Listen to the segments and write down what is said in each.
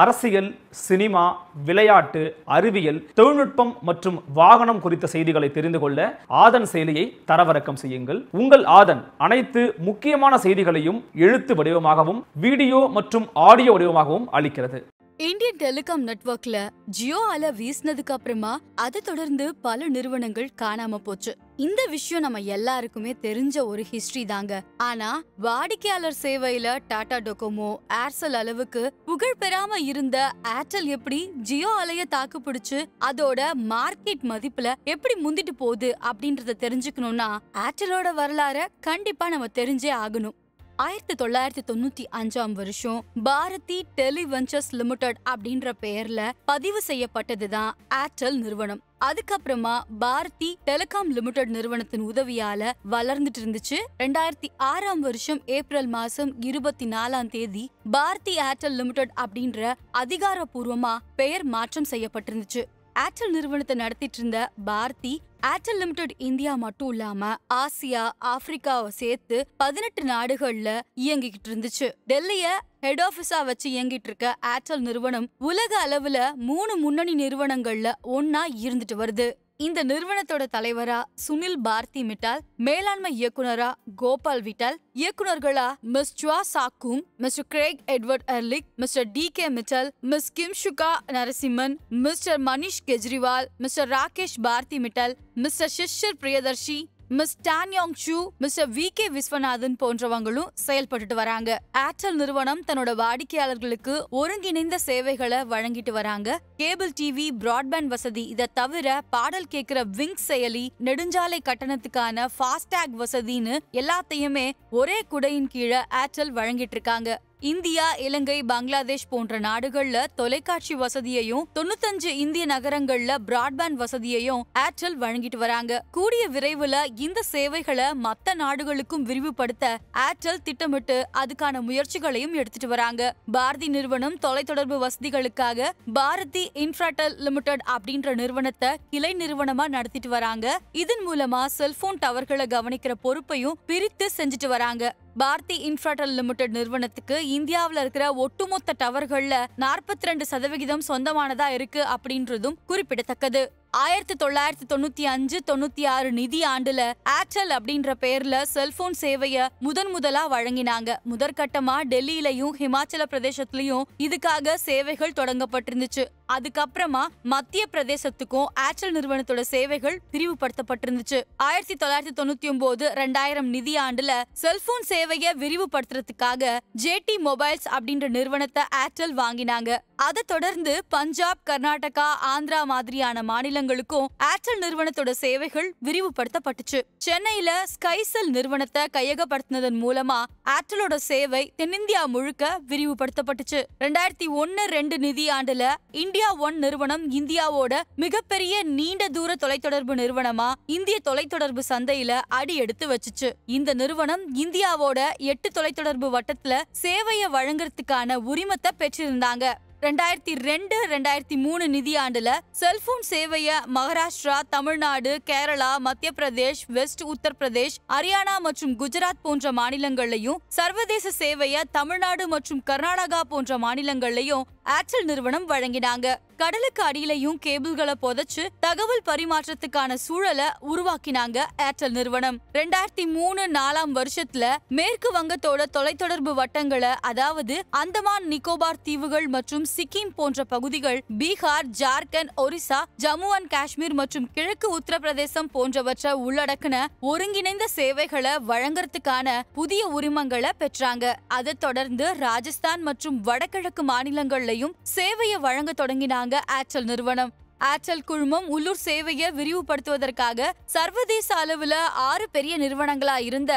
அரசியல் சினிமா விளையாட்டு அறிவியல் தொழில்நுட்பம் மற்றும் வாகனம் குறித்த செய்திகளை தெரிந்து கொள்ள ஆதன் செயலியை தரவிறக்கம் செய்யுங்கள் உங்கள் ஆதன் அனைத்து முக்கியமான செய்திகளையும் எழுத்து வடிவமாகவும் வீடியோ மற்றும் ஆடியோ வடிவமாகவும் அளிக்கிறது இந்தியன் டெலிகாம் நெட்ஒர்க்ல ஜியோ அல வீசினதுக்கு அப்புறமா அதை தொடர்ந்து பல நிறுவனங்கள் காணாம போச்சு இந்த விஷயம் நம்ம எல்லாருக்குமே தெரிஞ்ச ஒரு ஹிஸ்டரி தாங்க ஆனா வாடிக்கையாளர் சேவையில டாடா டொகோமோ ஏர்செல் அளவுக்கு புகழ் பெறாம இருந்த ஏர்டெல் எப்படி ஜியோ அலைய தாக்கு பிடிச்சு அதோட மார்க்கெட் மதிப்புல எப்படி முந்திட்டு போகுது அப்படின்றத தெரிஞ்சுக்கணும்னா ஏர்டெலோட வரலாற கண்டிப்பா நம்ம தெரிஞ்சே ஆகணும் ஆயிரத்தி தொள்ளாயிரத்தி தொண்ணூத்தி அஞ்சாம் வருஷம் பாரதி டெலிவென்ச்சர்ஸ் லிமிடெட் அப்படின்ற பெயர்ல பதிவு செய்யப்பட்டதுதான் ஏர்டெல் நிறுவனம் அதுக்கப்புறமா பாரதி டெலிகாம் லிமிடெட் நிறுவனத்தின் உதவியால வளர்ந்துட்டு இருந்துச்சு ரெண்டாயிரத்தி ஆறாம் வருஷம் ஏப்ரல் மாசம் இருபத்தி நாலாம் தேதி பாரதி ஏர்டெல் லிமிடெட் அப்படின்ற அதிகாரப்பூர்வமா பெயர் மாற்றம் செய்யப்பட்டிருந்துச்சு ஏர்டெல் நிறுவனத்தை நடத்திட்டு இருந்த பாரதி ஏர்டெல் லிமிடெட் இந்தியா மட்டும் இல்லாம ஆசியா ஆப்பிரிக்காவை சேர்த்து பதினெட்டு நாடுகள்ல இயங்கிக்கிட்டு இருந்துச்சு டெல்லிய ஹெட் ஆஃபீஸா வச்சு இயங்கிட்டு இருக்க ஏர்டெல் நிறுவனம் உலக அளவுல மூணு முன்னணி நிறுவனங்கள்ல ஒன்னா இருந்துட்டு வருது இந்த நிறுவனத்தோட தலைவரா சுனில் பாரதி மிட்டால் மேலாண்மை இயக்குனரா கோபால் விட்டால் இயக்குனர்களா Miss Chua Sock Koong Mister Craig Edward Ehrlich Mister D K Mittal Miss Kimsuka Narasimhan Mister Manish Kejriwal Mister Rakesh Bharti Mittal Mister Shishir Priyadarshi Miss Tan Yong Choo Mister V K Viswanathan போன்றவங்களும் செயல்பட்டு வராங்க ஏர்டெல் நிறுவனம் தன்னோட வாடிக்கையாளர்களுக்கு ஒருங்கிணைந்த சேவைகளை வழங்கிட்டு வராங்க கேபிள் டிவி பிராட்பேண்ட் வசதி இதை தவிர பாடல் கேட்கிற விங் செயலி நெடுஞ்சாலை கட்டணத்துக்கான ஃபாஸ்டேக் வசதின்னு எல்லாத்தையுமே ஒரே குடையின் கீழே ஏர்டெல் வழங்கிட்டு இருக்காங்க இந்தியா இலங்கை பங்களாதேஷ் போன்ற நாடுகள்ல தொலைக்காட்சி வசதியையும் தொண்ணூத்தஞ்சு இந்திய நகரங்கள்ல பிராட்பேண்ட் வசதியையும் ஏர்டெல் வழங்கிட்டு வராங்க கூடிய விரைவுல இந்த சேவைகளை மத்த நாடுகளுக்கும் விரிவுபடுத்த ஏர்டெல் திட்டமிட்டு அதுக்கான முயற்சிகளையும் எடுத்துட்டு வராங்க பாரதி நிறுவனம் தொலைத்தொடர்பு வசதிகளுக்காக பாரதி இன்ஃப்ராடெல் லிமிடெட் அப்படின்ற நிறுவனத்தை கிளை நிறுவனமா நடத்திட்டு வராங்க இதன் மூலமா செல்போன் டவர்களை கவனிக்கிற பொறுப்பையும் பிரித்து செஞ்சுட்டு வராங்க பாரதி இன்ஃப்ராடெல் லிமிடெட் நிறுவனத்துக்கு இந்தியாவில் இருக்கிற ஒட்டுமொத்த டவர்களில் நாற்பத்தி ரெண்டு சதவிகிதம் சொந்தமானதா இருக்கு அப்படின்றதும் குறிப்பிடத்தக்கது ஆயிரத்தி தொள்ளாயிரத்தி தொண்ணூத்தி அஞ்சு தொண்ணூத்தி ஆறு நிதி ஆண்டுல ஏர்டெல் அப்படின்ற பேர்ல செல்போன் சேவைய முதன் முதலா வழங்கினாங்க முதற்கட்டமா டெல்லியிலையும் ஹிமாச்சல பிரதேசத்திலையும் இதுக்காக சேவைகள் தொடங்கப்பட்டிருந்துச்சு அதுக்கப்புறமா மத்திய பிரதேசத்துக்கும் ஏர்டெல் நிறுவனத்தோட சேவைகள் விரிவுபடுத்தப்பட்டிருந்துச்சு ஆயிரத்தி தொள்ளாயிரத்தி தொண்ணூத்தி ஒன்பது ரெண்டாயிரம் நிதி ஆண்டுல செல்போன் சேவையை விரிவுபடுத்துறதுக்காக ஜேடி மொபைல்ஸ் அப்படின்ற நிறுவனத்தை ஏர்டெல் வாங்கினாங்க அதை தொடர்ந்து பஞ்சாப் கர்நாடகா ஆந்திரா மாதிரியான மாநிலங்களுக்கும் ஏர்டெல் நிறுவனத்தோட சேவைகள் விரிவுபடுத்தப்பட்டுச்சு சென்னையில ஸ்கைசெல் நிறுவனத்தை கையகப்படுத்தினதன் மூலமா ஏர்டெலோட சேவை தென்னிந்தியா முழுக்க விரிவுபடுத்தப்பட்டுச்சு ரெண்டாயிரத்தி ஒன்னு ரெண்டு நிதி ஆண்டுல இந்தியா ஒன் நிறுவனம் இந்தியாவோட மிகப்பெரிய நீண்ட தூர தொலைத்தொடர்பு நிறுவனமா இந்திய தொலைத்தொடர்பு சந்தையில அடி எடுத்து வச்சுச்சு இந்த நிறுவனம் இந்தியாவோட எட்டு தொலைத்தொடர்பு வட்டத்துல சேவையை வழங்குறதுக்கான உரிமத்தை பெற்றிருந்தாங்க ரெண்டாயிரத்தி ரெண்டு ரெண்டாயிரத்தி மூணு நிதியாண்டுல செல்போன் சேவையை மகாராஷ்டிரா தமிழ்நாடு கேரளா மத்திய பிரதேஷ் வெஸ்ட் உத்தரப்பிரதேஷ் ஹரியானா மற்றும் குஜராத் போன்ற மாநிலங்கள்லையும் சர்வதேச சேவையை தமிழ்நாடு மற்றும் கர்நாடகா போன்ற மாநிலங்கள்லையும் ஏர்டெல் நிறுவனம் வழங்கினாங்க கடலுக்கு அடியிலையும் கேபிள்களை புதைச்சு தகவல் பரிமாற்றத்துக்கான சூழலை உருவாக்கினாங்க ஏர்டெல் நிறுவனம் ரெண்டாயிரத்தி மூணு நாலாம் வருஷத்துல மேற்கு வங்கத்தோட தொலைத்தொடர்பு வட்டங்களை அதாவது அந்தமான் நிக்கோபார் தீவுகள் மற்றும் சிக்கிம் போன்ற பகுதிகள் பீகார் ஜார்க்கண்ட் ஒரிசா ஜம்மு அண்ட் காஷ்மீர் மற்றும் கிழக்கு உத்தரப்பிரதேசம் போன்றவற்றை உள்ளடக்கின ஒருங்கிணைந்த சேவைகளை வழங்குறதுக்கான புதிய உரிமங்களை பெற்றாங்க அதை தொடர்ந்து ராஜஸ்தான் மற்றும் வடகிழக்கு மாநிலங்கள்ல சேவைகளையும் சேவையை வழங்க தொடங்கினாங்க ஏர்டெல் நிறுவனம் ஏர்டெல் குழுமம் உள்ளூர் சேவையை விரிவுபடுத்துவதற்காக சர்வதேச அளவுல ஆறு பெரிய நிறுவனங்களா இருந்த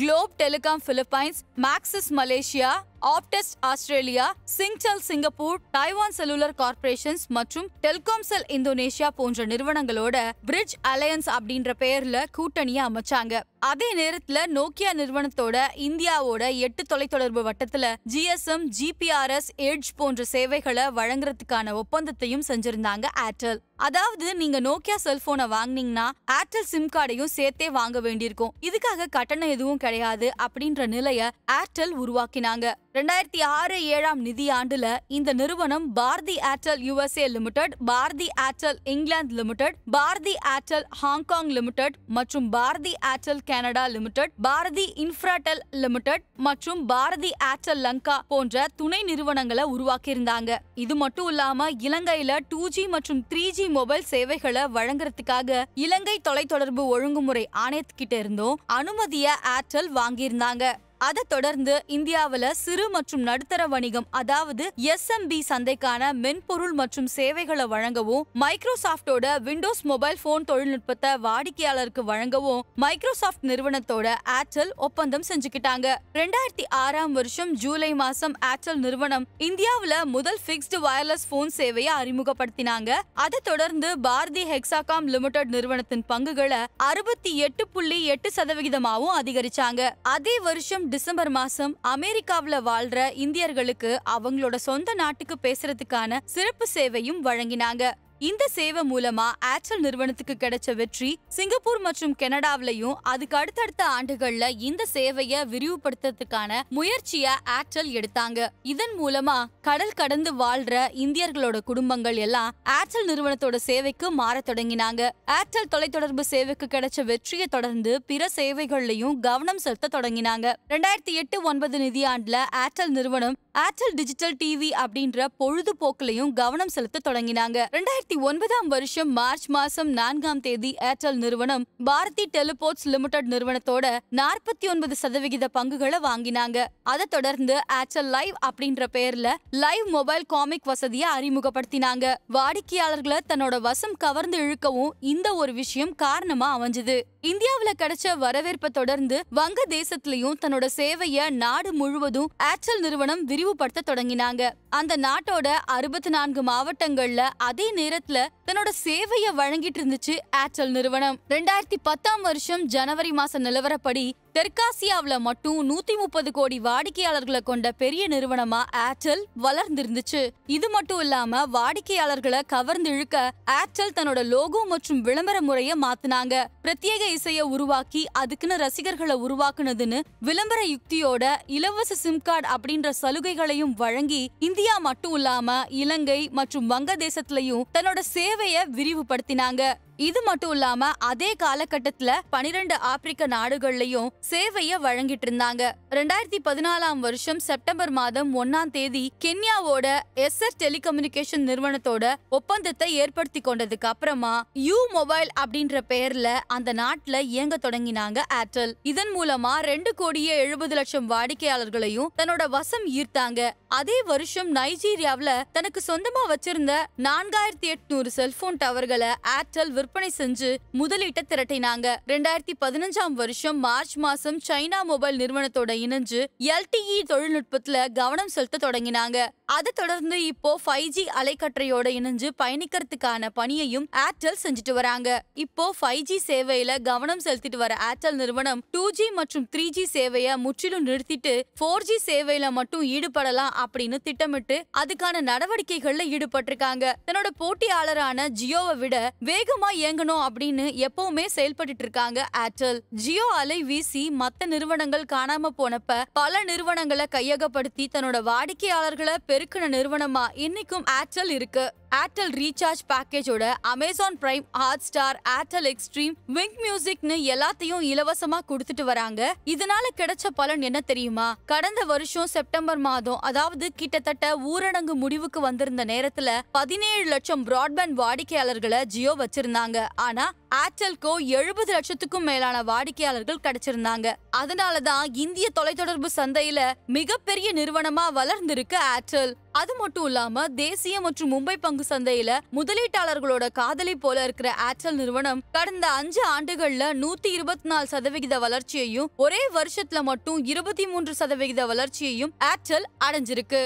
Globe Telecom Philippines Maxis Malaysia Optus Australia Singtel Singapore Taiwan Cellular Corporations மற்றும் டெல்காம்செல் இந்தோனேஷியா போன்ற நிறுவனங்களோட பிரிட்ஜ் அலையன்ஸ் அப்படின்ற பெயர்ல கூட்டணியை அமைச்சாங்க அதே நேரத்துல நோக்கியா நிறுவனத்தோட இந்தியாவோட எட்டு தொலைத்தொடர்பு வட்டத்துல ஜிஎஸ்எம் ஜிபிஆர்எஸ் எட்ஜ் போன்ற சேவைகளை வழங்குறதுக்கான ஒப்பந்தத்தையும் செஞ்சிருந்தாங்க ஏர்டெல் அதாவது நீங்க நோக்கியா செல்போனை வாங்கினீங்கன்னா ஏர்டெல் சிம் கார்டையும் சேர்த்தே வாங்க வேண்டியிருக்கும் இதுக்காக கட்டணம் எதுவும் கிடையாது அப்படின்ற நிலைய ஏர்டெல் உருவாக்கினாங்க ரெண்டாயிரத்தி ஆறு ஏழாம் நிதியாண்டுல இந்த நிறுவனம் பாரதி ஏர்டெல் யுஎஸ்ஏ லிமிடெட் பாரதி ஏர்டெல் இங்கிலாந்து Limited Bharti Airtel Hong Kong Limited மற்றும் Bharti Airtel Canada Limited Bharti Infratel Limited மற்றும் பாரதி ஏர்டெல் லங்கா போன்ற துணை நிறுவனங்களை உருவாக்கியிருந்தாங்க இது மட்டும் இல்லாம இலங்கையில டூ ஜி மற்றும் த்ரீ ஜி மொபைல் சேவைகளை வழங்குறதுக்காக இலங்கை தொலைத்தொடர்பு ஒழுங்குமுறை ஆணையத்துக்கிட்ட இருந்தும் அனுமதியை ஏர்டெல் வாங்கியிருந்தாங்க அதை தொடர்ந்து இந்தியாவில் சிறு மற்றும் நடுத்தர வணிகம் அதாவது எஸ்எம்பி சந்தைக்கான மென்பொருள் மற்றும் சேவைகளை வழங்கவும் மைக்ரோசாஃப்டோட விண்டோஸ் மொபைல் போன் தொழில்நுட்பத்தை வாடிக்கையாளருக்கு வழங்கவும் மைக்ரோசாஃப்ட் நிறுவனத்தோட ஏர்டெல் ஒப்பந்தம் செஞ்சுக்கிட்டாங்க ரெண்டாயிரத்தி ஆறாம் வருஷம் ஜூலை மாசம் ஏர்டெல் நிறுவனம் இந்தியாவில் முதல் பிக்ஸ்டு வயர்லெஸ் போன் சேவையை அறிமுகப்படுத்தினாங்க அதை தொடர்ந்து பாரதி ஹெக்ஸாகாம் லிமிடெட் நிறுவனத்தின் பங்குகளை அறுபத்தி எட்டு புள்ளி எட்டு சதவிகிதமாகவும் அதிகரிச்சாங்க அதே வருஷம் டிசம்பர் மாசம் அமெரிக்காவில் வாழ்ற இந்தியர்களுக்கு அவங்களோட சொந்த நாட்டுக்கு பேசுறதுக்கான சிறப்பு சேவையும் வழங்கினாங்க இந்த சேவை மூலமா ஏர்டெல் நிறுவனத்துக்கு கிடைச்ச வெற்றி சிங்கப்பூர் மற்றும் கனடாவிலையும் அதுக்கு அடுத்தடுத்த ஆண்டுகள்ல இந்த சேவையை விரிவுபடுத்துறதுக்கான முயற்சிய ஏர்டெல் எடுத்தாங்க இதன் மூலமா கடல் கடந்து வாழ்ற இந்தியர்களோட குடும்பங்கள் எல்லாம் ஏர்டெல் நிறுவனத்தோட சேவைக்கு மாற தொடங்கினாங்க ஏர்டெல் தொலைத்தொடர்பு சேவைக்கு கிடைச்ச வெற்றியை தொடர்ந்து பிற சேவைகள்லையும் கவனம் செலுத்த தொடங்கினாங்க ரெண்டாயிரத்தி எட்டு ஒன்பது நிதியாண்டுல ஏர்டெல் நிறுவனம் ஏர்டெல் டிஜிட்டல் டிவி அப்படின்ற பொழுதுபோக்குலையும் கவனம் செலுத்த தொடங்கினாங்க ரெண்டாயிரத்தி இரண்டாயிரத்தி ஒன்பதாம் வருஷம் மார்ச் மாசம் நான்காம் தேதி ஏர்டெல் நிறுவனம் பாரதி டெலிபோர்ட்ஸ் லிமிடெட் நிறுவனத்தோட நாற்பத்தி ஒன்பது சதவிகித பங்குகளை வாங்கினாங்க அதை தொடர்ந்து ஏர்டெல் லைவ் அப்படின்ற பேர்ல லைவ் மொபைல் காமிக் வசதியை அறிமுகப்படுத்தினாங்க வாடிக்கையாளர்களை தன்னோட வசம் கவர்ந்து இழுக்கவும் இந்த ஒரு விஷயம் காரணமா அமைஞ்சது இந்தியாவில கிடைச்ச வரவேற்பை தொடர்ந்து வங்க தேசத்திலையும் தன்னோட சேவைய நாடு முழுவதும் ஏர்டெல் நிறுவனம் விரிவுபடுத்த தொடங்கினாங்க அந்த நாட்டோட அறுபத்தி நான்கு மாவட்டங்கள்ல அதே நேரம் நேரத்துல தன்னோட சேவையை வழங்கிட்டு இருந்துச்சு ஏர்டெல் நிறுவனம் ரெண்டாயிரத்தி பத்தாம் வருஷம் ஜனவரி மாசம் நிலவரப்படி தெற்காசியாவில் மட்டும் நூத்தி முப்பது கோடி வாடிக்கையாளர்களை கொண்ட பெரிய நிறுவனமா ஏர்டெல் வளர்ந்திருந்துச்சு இது மட்டும் இல்லாம வாடிக்கையாளர்களை கவர்ந்து இழுக்க ஏர்டெல் தன்னோட லோகோ மற்றும் விளம்பர முறைய மாத்தினாங்க பிரத்யேக இசைய உருவாக்கி அதுக்குன்னு ரசிகர்களை உருவாக்குனதுன்னு விளம்பர யுக்தியோட இலவச சிம் கார்டு அப்படின்ற சலுகைகளையும் வழங்கி இந்தியா மட்டும் இல்லாம இலங்கை மற்றும் வங்கதேசத்திலையும் தன்னோட சேவையை விரிவுபடுத்தினாங்க இது மட்டும் இல்லாம அதே காலகட்டத்துல பனிரெண்டு ஆப்பிரிக்க நாடுகள்லயும் சேவைய வழங்கிட்டு இருந்தாங்க ரெண்டாயிரத்தி பதினாலாம் வருஷம் செப்டம்பர் மாதம் ஒன்னாம் தேதி கென்யாவோட எஸ்எஸ் டெலிகம்யூனிகேஷன் நிறுவனத்தோட ஒப்பந்தத்தை ஏற்படுத்தி கொண்டதுக்கு அப்புறமா யூ மொபைல் அப்படின்ற பெயர்ல அந்த நாட்டுல இயங்க தொடங்கினாங்க ஏர்டெல் இதன் மூலமா ரெண்டு கோடியே எழுபது லட்சம் வாடிக்கையாளர்களையும் தன்னோட வசம் ஈர்த்தாங்க அதே வருஷம் நைஜீரியாவில் தனக்கு சொந்தமா வச்சிருந்த நான்காயிரத்தி எட்நூறு செல்போன் டவர்களை ஏர்டெல் விற்பனை செஞ்சு முதலீட்டை திரட்டினாங்க ரெண்டாயிரத்தி பதினஞ்சாம் வருஷம் மார்ச் மாசம் சைனா மொபைல் நிறுவனத்தோட இணைஞ்சு எல்டிஇ தொழில்நுட்பத்துல கவனம் செலுத்த தொடங்கினாங்க அதை தொடர்ந்து இப்போ ஃபைவ் ஜி அலைக்கற்றையோட இணைஞ்சு பயணிக்கிறதுக்கான பணியையும் ஏர்டெல் செஞ்சுட்டு வராங்க இப்போ ஃபைவ் ஜி சேவையில கவனம் செலுத்திட்டு வர ஏர்டெல் நிறுவனம் டூ ஜி மற்றும் த்ரீ ஜி சேவையை முற்றிலும் நிறுத்திட்டு ஃபோர் ஜி சேவையில மட்டும் ஈடுபடலாம் அப்படின்னு திட்டமிட்டு அதுக்கான நடவடிக்கைகள்ல ஈடுபட்டிருக்காங்க தன்னோட போட்டியாளரான ஜியோவை விட வேகமா இயங்கணும் அப்படின்னு எப்பவுமே செயல்பட்டு இருக்காங்க ஏர்டெல் ஜியோ அலை வீசி மத்த நிறுவனங்கள் காணாம போனப்ப பல நிறுவனங்களை கையகப்படுத்தி தன்னோட வாடிக்கையாளர்களை பெருக்கின நிறுவனமா இன்னைக்கும் ஏர்டெல் இருக்கு ஏர்டெல் ரீசார்ஜ் பேக்கேஜோட Amazon Prime Hotstar Airtel Xstream Wynk மியூசிக்னு எல்லாத்தையும் இலவசமா கொடுத்துட்டு வராங்க இதனால கிடைச்ச பலன் என்ன தெரியுமா கடந்த வருஷம் செப்டம்பர் மாதம் அதாவது கிட்டத்தட்ட ஊரடங்கு முடிவுக்கு வந்திருந்த நேரத்துல பதினேழு லட்சம் பிராட்பேண்ட் வாடிக்கையாளர்களை ஜியோ வச்சிருந்தாங்க ஆனா ஏர்டெல்கோ எழுபது லட்சத்துக்கும் மேலான வாடிக்கையாளர்கள் கிடைச்சிருந்தாங்க அதனாலதான் இந்திய தொலைத்தொடர்பு சந்தையில மிகப்பெரிய நிறுவனமா வளர்ந்திருக்கு ஏர்டெல் அது மட்டும் இல்லாம தேசிய மற்றும் மும்பை பங்கு சந்தையில முதலீட்டாளர்களோட காதலி போல இருக்கிற ஏர்டெல் நிறுவனம் கடந்த அஞ்சு ஆண்டுகள்ல நூத்தி இருபத்தி நாலு சதவிகித வளர்ச்சியையும் ஒரே வருஷத்துல மட்டும் இருபத்தி மூன்று சதவிகித வளர்ச்சியையும் ஏர்டெல் அடைஞ்சிருக்கு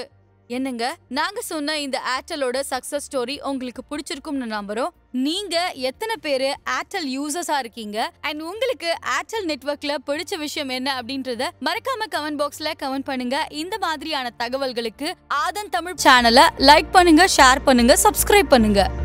என்னங்க நாங்க சொன்ன இந்த ஏர்டெலோட சக்சஸ் ஸ்டோரி உங்களுக்கு பிடிச்சிருக்கும்னு நம்புறோம் நீங்க எத்தனை பேரு ஏர்டெல் யூசர்ஸா இருக்கீங்க அண்ட் உங்களுக்கு ஏர்டெல் நெட்ஒர்க்ல பிடிச்ச விஷயம் என்ன அப்படின்றத மறக்காம கமெண்ட் பாக்ஸ்ல கமெண்ட் பண்ணுங்க இந்த மாதிரியான தகவல்களுக்கு ஆதன் தமிழ் சேனலை லைக் பண்ணுங்க ஷேர் பண்ணுங்க சப்ஸ்கிரைப் பண்ணுங்க